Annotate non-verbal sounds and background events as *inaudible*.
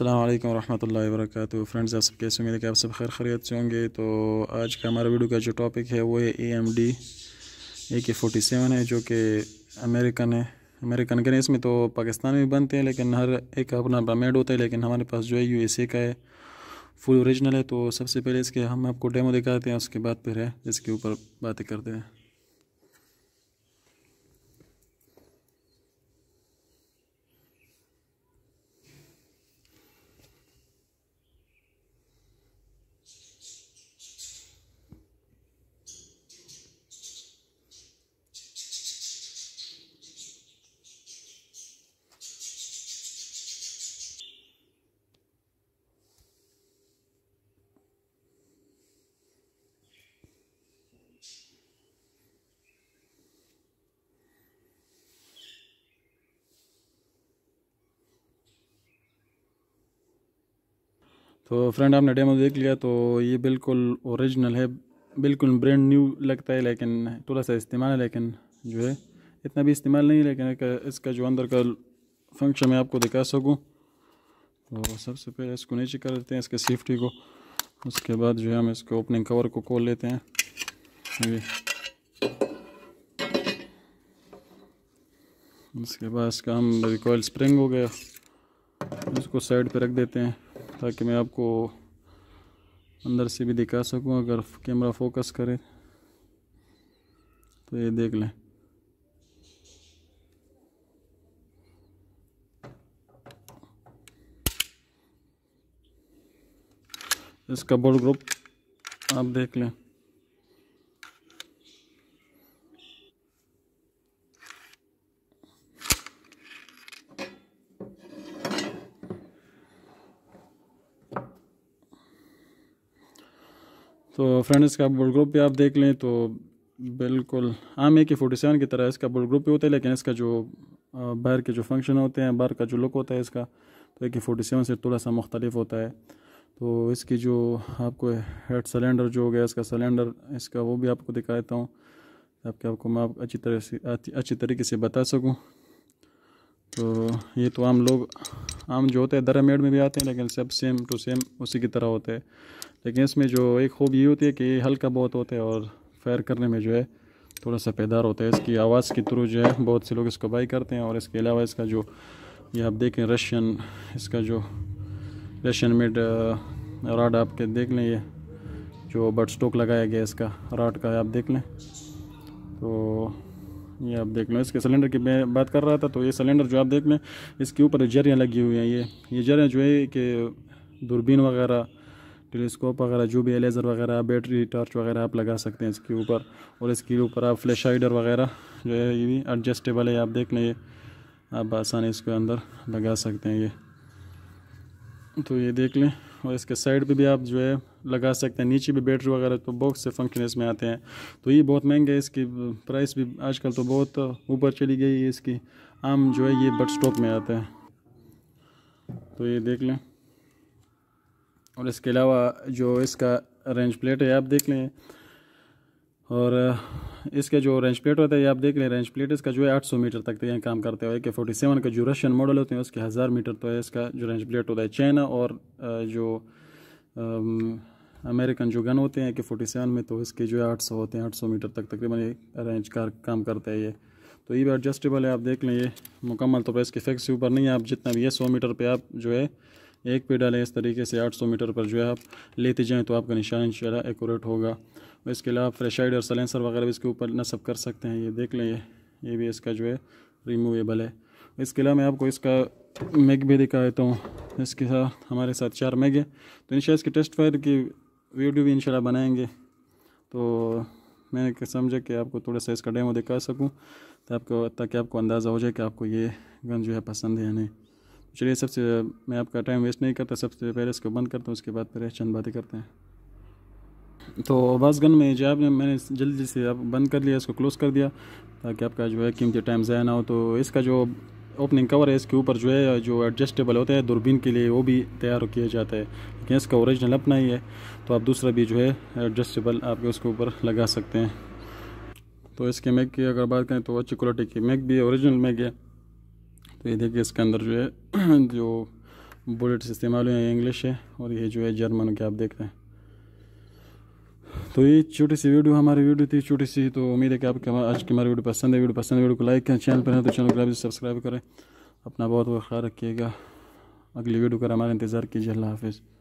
अल्लाम वरहमल work friends आप सब कैसे उम्मीद है कि आप सब खैर खरीद से होंगे तो आज का हमारा वीडियो का जो टॉपिक है वो है ए एम डी ए के फोर्टी सेवन है जो कि अमेरिकन है अमेरिकन के इसमें तो पाकिस्तान में बनते हैं लेकिन हर एक अपना ब्रामेड होता है लेकिन हमारे पास जो है यू एस ए का है फुल औरिजिनल है तो सबसे पहले इसके हम आपको डेमो दिखाते हैं उसके बाद फिर है इसके ऊपर बातें करते हैं तो फ्रेंड आपने डेमो देख लिया तो ये बिल्कुल ओरिजिनल है बिल्कुल ब्रांड न्यू लगता है लेकिन थोड़ा सा इस्तेमाल है लेकिन जो है इतना भी इस्तेमाल नहीं है लेकिन इसका जो अंदर का फंक्शन मैं आपको दिखा सकूँ तो सबसे पहले इसको नीचे कर लेते हैं इसके सेफ्टी को उसके बाद जो है हम इसके ओपनिंग कवर को खोल लेते हैं जी उसके बाद इसका हम रिकॉयल स्प्रिंग हो गया इसको साइड पे रख देते हैं ताकि मैं आपको अंदर से भी दिखा सकूं अगर कैमरा फोकस करे तो ये देख लें इसका बोर्ड ग्रुप आप देख लें तो फ्रेंड्स का बुल ग्रुप भी आप देख लें तो बिल्कुल आम ए के फोर्टी सेवन की तरह इसका बुल ग्रुप भी होता है लेकिन इसका जो बाहर के जो फंक्शन होते हैं बाहर का जो लुक होता है इसका तो ए के फोर्टी सेवन से थोड़ा सा मुख्तलिफ होता है तो इसकी जो आपको हेड सिलेंडर जो हो गया इसका सिलेंडर इसका वो भी आपको दिखा देता हूँ ताकि आपको मैं आप अच्छी तरह से अच्छी तरीके से बता सकूँ तो ये तो आम लोग आम जो होते हैं दरा मेड में भी आते हैं लेकिन सब सेम टू सेम उसी की तरह होते हैं लेकिन इसमें जो एक खूबी ये होती है कि हल्का बहुत होता है और फैर करने में जो है थोड़ा सा पैदार होता है इसकी आवाज़ के थ्रू जो है बहुत से लोग इसको बाई करते हैं और इसके अलावा इसका जो ये आप देखें रशियन इसका जो रशियन मेड राड आप के देख लें ये जो बट स्टोक लगाया गया इसका राड का आप देख लें तो ये आप देख लें इसके सिलेंडर की मैं बात कर रहा था तो ये सिलेंडर जो आप देख लें इसके ऊपर जरियाँ लगी हुई हैं ये ये जरियाँ जो है कि दूरबीन वगैरह टेलीस्कोप वगैरह जो भी लेज़र वगैरह बैटरी टॉर्च वगैरह आप लगा सकते हैं इसके ऊपर और इसके ऊपर आप फ्लैश हाइडर वगैरह जो है ये भी एडजस्टेबल है आप देख लें ये आप आसानी इसके अंदर लगा सकते हैं ये तो ये देख लें और इसके साइड पे भी आप जो है लगा सकते हैं नीचे भी बैटरी वगैरह तो बॉक्स से फंक्शन इसमें आते हैं तो ये बहुत महंगे है इसकी प्राइस भी आजकल तो बहुत ऊपर चली गई है इसकी आम जो है ये बट स्टॉक में आता है तो ये देख लें और इसके अलावा जो इसका रेंज प्लेट है आप देख लें और इसके जो रेंज प्लेट होता है ये आप देख लें रेंज प्लेट इसका जो है 800 मीटर तक तो यहाँ काम करते हुए के फोर्टी सेवन का जो रशियन मॉडल होते हैं उसके हज़ार मीटर तो है इसका जो रेंज प्लेट होता है चाइना और जो अमेरिकन जो गन होते हैं के फोर्टी सेवन में तो इसके जो है आठ सौ होते हैं आठ सौ मीटर तक तकरीबन ये रेंज का काम करता है ये तो ये भी एडजस्टेबल है आप देख लें ये मुकम्मल तो पर इसके फिक्स के ऊपर नहीं है आप जितना भी है सौ मीटर पर आप जो है एक पे डालें इस तरीके से 800 मीटर पर जो है आप लेते जाएँ तो आपका निशान इन एक्यूरेट होगा इसके अलावा फ्रेशाइड और सलेंसर वगैरह भी इसके ऊपर नस्ब कर सकते हैं ये देख लें ये ये भी इसका जो है रिमूवेबल है इसके अलावा मैं आपको इसका मैग भी दिखा देता हूँ इसके साथ हमारे साथ चार मैग है तो इन इसके टेस्ट फायर की वीडियो भी इनशाला बनाएँगे तो मैंने समझा कि आपको थोड़ा सा इसका डेमो दिखा सकूँ तो आपको ताकि आपको अंदाज़ा हो जाए कि आपको ये गन जो है पसंद है या नहीं चलिए सबसे मैं आपका टाइम वेस्ट नहीं करता सबसे पहले इसको बंद करता हूँ उसके बाद फिर चंद बातें करते हैं तो आवाज़गन में जो आपने मैंने जल्दी से आप बंद कर लिया इसको क्लोज़ कर दिया ताकि आपका जो है कीमती टाइम ज़्यादा ना हो तो इसका जो ओपनिंग कवर है इसके ऊपर जो है जो एडजस्टेबल होता है दूरबीन के लिए वो भी तैयार किया जाता है लेकिन इसका ओरिजिनल अपना ही है तो आप दूसरा भी जो है एडजस्टेबल आपके उसके ऊपर लगा सकते हैं तो इसके मैग की अगर बात करें तो अच्छी क्वालिटी की मैग भी ओरिजिनल मैग है तो ये देखिए इसके अंदर जो है *clears throat* जो बुलेट्स इस्तेमाल हुए हैं इंग्लिश है और ये जो है जर्मन के आप देख रहे हैं तो ये छोटी सी वीडियो हमारी वीडियो थी छोटी सी तो उम्मीद है कि आपके आज की हमारी वीडियो पसंद है वीडियो पसंद है वीडियो को लाइक करें चैनल पर है तो चैनल को सब्सक्राइब करें अपना बहुत बहुत ख्याल रखिएगा अगली वीडियो का हमारा इंतज़ार कीजिए अल्लाह हाफिज़